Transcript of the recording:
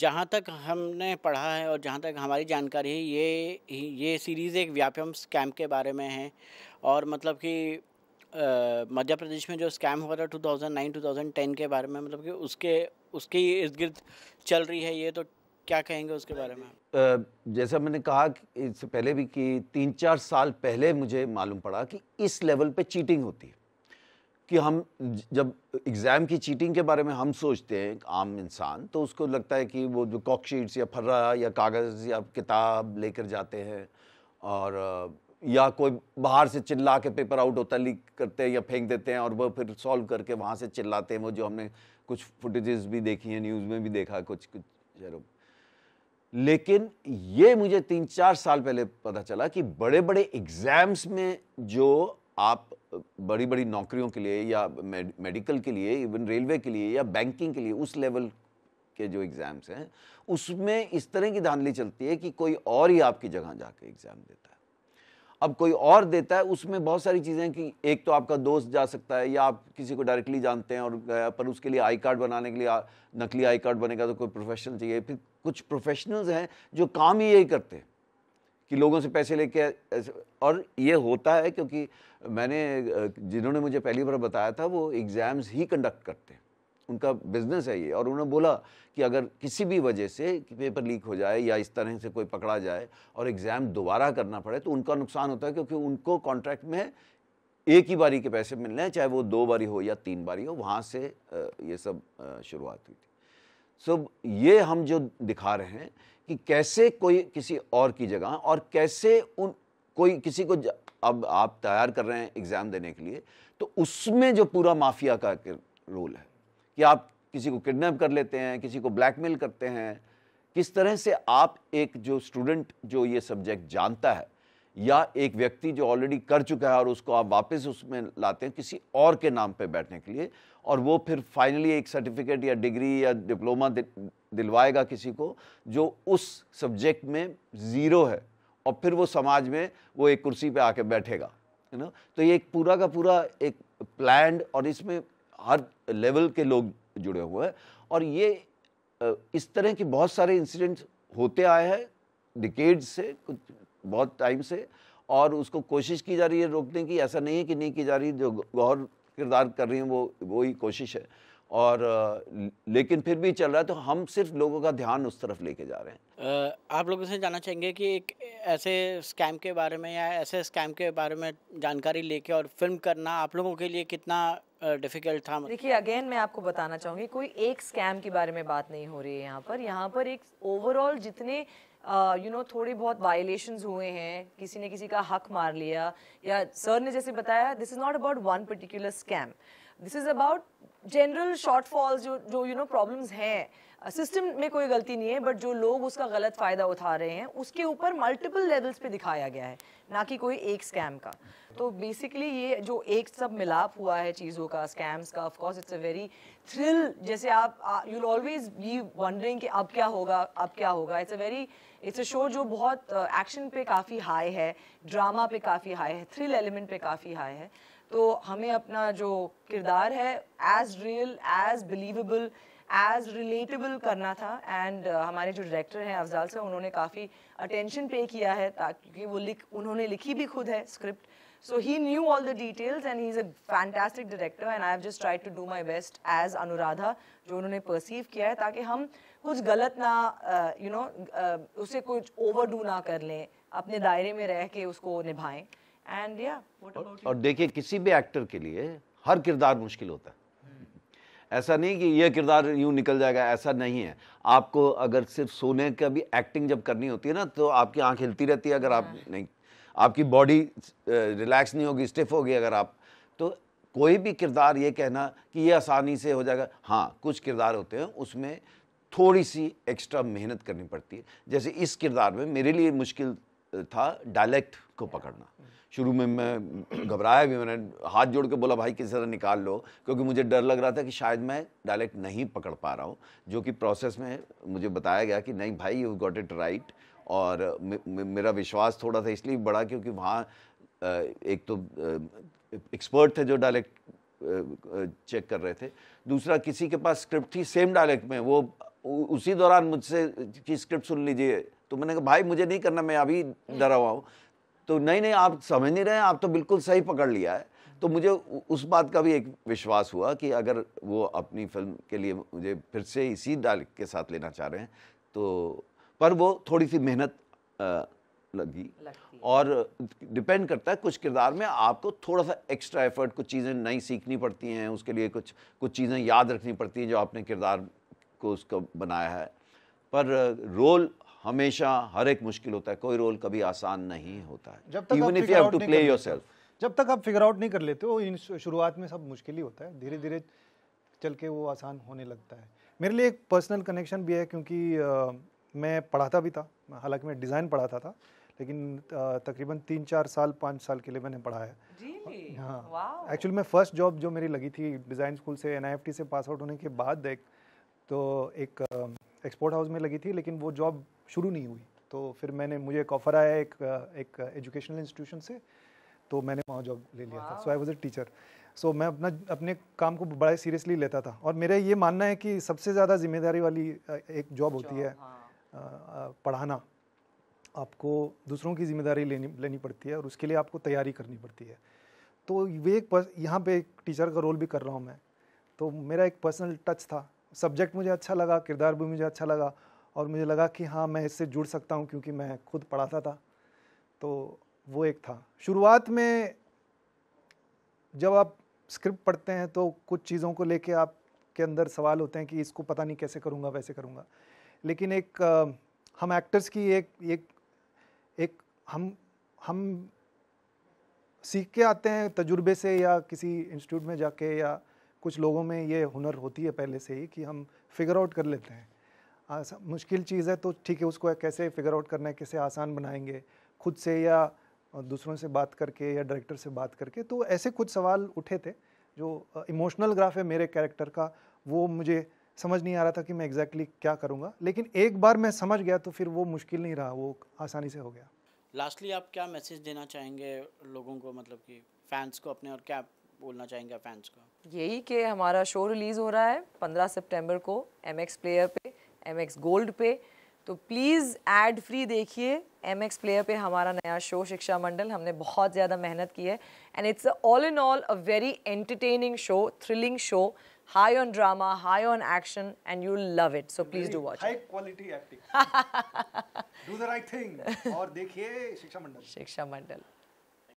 जहाँ तक हमने पढ़ा है और जहाँ तक हमारी जानकारी है ये ये सीरीज़ एक व्यापम स्कैम के बारे में है और मतलब कि मध्य प्रदेश में जो स्कैम हुआ था 2009 2010 के बारे में मतलब कि उसके उसके इर्द गिर्द चल रही है ये तो क्या कहेंगे उसके बारे में जैसा मैंने कहा इससे पहले भी कि तीन चार साल पहले मुझे मालूम पड़ा कि इस लेवल पे चीटिंग होती है कि हम जब एग्ज़ाम की चीटिंग के बारे में हम सोचते हैं आम इंसान तो उसको लगता है कि वो जो कॉकशीट्स शीट्स या फर्रा या कागज़ या किताब लेकर जाते हैं और या कोई बाहर से चिल्ला के पेपर आउट होता लीक करते हैं या फेंक देते हैं और वह फिर सॉल्व करके वहाँ से चिल्लाते हैं वो जो हमने कुछ फुटेजेस भी देखी हैं न्यूज़ में भी देखा कुछ कुछ शहरों लेकिन ये मुझे तीन चार साल पहले पता चला कि बड़े बड़े एग्ज़ाम्स में जो आप बड़ी बड़ी नौकरियों के लिए या मेडिकल के लिए इवन रेलवे के लिए या बैंकिंग के लिए उस लेवल के जो एग्ज़ाम्स हैं उसमें इस तरह की धांधली चलती है कि कोई और ही आपकी जगह जाके एग्ज़ाम देता है अब कोई और देता है उसमें बहुत सारी चीज़ें कि एक तो आपका दोस्त जा सकता है या आप किसी को डायरेक्टली जानते हैं और पर उसके लिए आई कार्ड बनाने के लिए नकली आई कार्ड बनेगा तो कोई प्रोफेशनल चाहिए फिर कुछ प्रोफेशनल्स हैं जो काम ही यही करते हैं कि लोगों से पैसे लेके और ये होता है क्योंकि मैंने जिन्होंने मुझे पहली बार बताया था वो एग्ज़ाम्स ही कंडक्ट करते हैं उनका बिजनेस है ये और उन्होंने बोला कि अगर किसी भी वजह से पेपर लीक हो जाए या इस तरह से कोई पकड़ा जाए और एग्ज़ाम दोबारा करना पड़े तो उनका नुकसान होता है क्योंकि उनको कॉन्ट्रैक्ट में एक ही बारी के पैसे मिलने हैं चाहे वो दो बारी हो या तीन बारी हो वहाँ से ये सब शुरुआत हुई थी सो ये हम जो दिखा रहे हैं कि कैसे कोई किसी और की जगह और कैसे उन कोई किसी को अब आप तैयार कर रहे हैं एग्ज़ाम देने के लिए तो उसमें जो पूरा माफिया का रोल है कि आप किसी को किडनैप कर लेते हैं किसी को ब्लैकमेल करते हैं किस तरह से आप एक जो स्टूडेंट जो ये सब्जेक्ट जानता है या एक व्यक्ति जो ऑलरेडी कर चुका है और उसको आप वापस उसमें लाते हैं किसी और के नाम पे बैठने के लिए और वो फिर फाइनली एक सर्टिफिकेट या डिग्री या डिप्लोमा दिलवाएगा किसी को जो उस सब्जेक्ट में ज़ीरो है और फिर वो समाज में वो एक कुर्सी पे आके बैठेगा है ना तो ये एक पूरा का पूरा एक प्लान और इसमें हर लेवल के लोग जुड़े हुए हैं और ये इस तरह के बहुत सारे इंसिडेंट्स होते आए हैं डिकेड से कुछ बहुत टाइम से और उसको कोशिश की जा रही है रोकने की ऐसा नहीं है कि नहीं की जा रही जो गौर किरदार कर रही हैं वो वही कोशिश है और लेकिन फिर भी चल रहा है तो हम सिर्फ लोगों का ध्यान उस तरफ लेके जा रहे हैं आप लोगों से जानना चाहेंगे कि एक ऐसे स्कैम के बारे में या ऐसे स्कैम के बारे में जानकारी लेके और फिल्म करना आप लोगों के लिए कितना डिफिकल्ट था देखिए अगेन मैं आपको बताना चाहूँगी कोई एक स्कैम के बारे में बात नहीं हो रही है यहाँ पर यहाँ पर एक ओवरऑल जितने यू नो थोड़े बहुत वायलेशंस हुए हैं किसी ने किसी का हक मार लिया या सर ने जैसे बताया this is not about one particular scam this is about general shortfalls जो जो यू नो प्रॉब्लम्स हैं सिस्टम uh, में कोई गलती नहीं है बट जो लोग उसका गलत फ़ायदा उठा रहे हैं उसके ऊपर मल्टीपल लेवल्स पे दिखाया गया है ना कि कोई एक स्कैम का तो बेसिकली ये जो एक सब मिलाप हुआ है चीज़ों का स्कैम्स का of course it's a very thrill जैसे आप यू ऑलवेज बी वंडरिंग कि अब क्या होगा अब क्या होगा it's a very it's a show जो बहुत एक्शन uh, पे काफ़ी हाई है ड्रामा पे काफ़ी हाई है थ्रिल एलिमेंट पे काफ़ी हाई है तो हमें अपना जो किरदार है as real as believable as relatable करना था एंड uh, हमारे जो डायरेक्टर हैं अफजाल से उन्होंने काफ़ी अटेंशन पे किया है ताकि वो लिख उन्होंने लिखी भी खुद है script so he knew all the details and he is a fantastic director and I have just try to do my best as Anuradha जो उन्होंने परसीव किया है ताकि हम कुछ गलत ना you uh, know you know, uh, उसे कुछ डू ना कर लें अपने दायरे में रह के उसको निभाएं एंड या और, देखिए किसी भी एक्टर के लिए हर किरदार मुश्किल होता है ऐसा नहीं कि यह किरदार यूं निकल जाएगा ऐसा नहीं है आपको अगर सिर्फ सोने का भी एक्टिंग जब करनी होती है ना तो आपकी आंख हिलती रहती है अगर आप हाँ। नहीं आपकी बॉडी रिलैक्स नहीं होगी स्टिफ होगी अगर आप तो कोई भी किरदार ये कहना कि ये आसानी से हो जाएगा हाँ कुछ किरदार होते हैं उसमें थोड़ी सी एक्स्ट्रा मेहनत करनी पड़ती है जैसे इस किरदार में मेरे लिए मुश्किल था डायलेक्ट को पकड़ना शुरू में मैं घबराया भी मैंने हाथ जोड़ के बोला भाई किसी तरह निकाल लो क्योंकि मुझे डर लग रहा था कि शायद मैं डायलेक्ट नहीं पकड़ पा रहा हूँ जो कि प्रोसेस में मुझे बताया गया कि नहीं भाई यू गॉट इट राइट और मे, मे, मेरा विश्वास थोड़ा सा इसलिए बढ़ा क्योंकि वहाँ एक तो एक्सपर्ट थे जो डायलेक्ट चेक कर रहे थे दूसरा किसी के पास स्क्रिप्ट थी सेम डायलेक्ट में वो उसी दौरान मुझसे की स्क्रिप्ट सुन लीजिए तो मैंने कहा भाई मुझे नहीं करना मैं अभी डरा हुआ हूँ तो नहीं नहीं आप समझ नहीं रहे आप तो बिल्कुल सही पकड़ लिया है तो मुझे उस बात का भी एक विश्वास हुआ कि अगर वो अपनी फिल्म के लिए मुझे फिर से इसी डाल के साथ लेना चाह रहे हैं तो पर वो थोड़ी सी मेहनत लगी और डिपेंड करता है कुछ किरदार में आपको थोड़ा सा एक्स्ट्रा एफर्ट कुछ चीज़ें नई सीखनी पड़ती हैं उसके लिए कुछ कुछ चीज़ें याद रखनी पड़ती हैं जो आपने किरदार को उसका बनाया है पर रोल हमेशा हर एक मुश्किल होता है कोई रोल कभी आसान नहीं होता है जब तक जब तक आप फिगर आउट नहीं कर लेते हो इन शुरुआत में सब मुश्किल ही होता है धीरे धीरे चल के वो आसान होने लगता है मेरे लिए एक पर्सनल कनेक्शन भी है क्योंकि आ, मैं पढ़ाता भी था हालांकि मैं डिज़ाइन पढ़ाता था लेकिन तकरीबन तीन चार साल पाँच साल के लिए मैंने पढ़ा है हाँ एक्चुअली मैं फर्स्ट जॉब जो मेरी लगी थी डिज़ाइन स्कूल से एन से पास आउट होने के बाद एक तो एक एक्सपोर्ट हाउस में लगी थी लेकिन वो जॉब शुरू नहीं हुई तो फिर मैंने मुझे एक ऑफ़र आया एक एक एजुकेशनल इंस्टीट्यूशन से तो मैंने वहाँ जॉब ले लिया wow. था सो I was a teacher so मैं अपना अपने काम को बड़ा सीरियसली लेता था और मेरा ये मानना है कि सबसे ज़्यादा जिम्मेदारी वाली एक जॉब होती है हाँ। पढ़ाना आपको दूसरों की जिम्मेदारी लेनी लेनी पड़ती है और उसके लिए आपको तैयारी करनी पड़ती है तो वे एक यहाँ पे एक टीचर का रोल भी कर रहा हूँ मैं तो मेरा एक पर्सनल टच था सब्जेक्ट मुझे अच्छा लगा किरदार भी मुझे अच्छा लगा और मुझे लगा कि हाँ मैं इससे जुड़ सकता हूँ क्योंकि मैं खुद पढ़ाता था तो वो एक था शुरुआत में जब आप स्क्रिप्ट पढ़ते हैं तो कुछ चीज़ों को लेके आप के अंदर सवाल होते हैं कि इसको पता नहीं कैसे करूँगा वैसे करूँगा लेकिन एक हम एक्टर्स की एक एक एक हम हम सीख के आते हैं तजुर्बे से या किसी इंस्टीट्यूट में जाके या कुछ लोगों में ये हुनर होती है पहले से ही कि हम फिगर आउट कर लेते हैं मुश्किल चीज़ है तो ठीक है उसको कैसे फिगर आउट करना है कैसे आसान बनाएंगे खुद से या दूसरों से बात करके या डायरेक्टर से बात करके तो ऐसे कुछ सवाल उठे थे जो इमोशनल ग्राफ है मेरे कैरेक्टर का वो मुझे समझ नहीं आ रहा था कि मैं एग्जैक्टली exactly क्या करूँगा लेकिन एक बार मैं समझ गया तो फिर वो मुश्किल नहीं रहा वो आसानी से हो गया लास्टली आप क्या मैसेज देना चाहेंगे लोगों को मतलब कि फैंस को अपने और क्या बोलना चाहेंगे फैंस को यही कि हमारा शो रिलीज़ हो रहा है पंद्रह सितंबर को एम एक्स प्लेयर पे एम एक्स गोल्ड पे तो प्लीज़ एड फ्री देखिए एम एक्स प्लेयर पे हमारा नया शो शिक्षा मंडल हमने बहुत ज़्यादा मेहनत की है and it's all in all a very entertaining show thrilling show high on drama high on action and you love it so please do watch high quality acting do the right thing और देखिए शिक्षा मंडल शिक्षा मंडल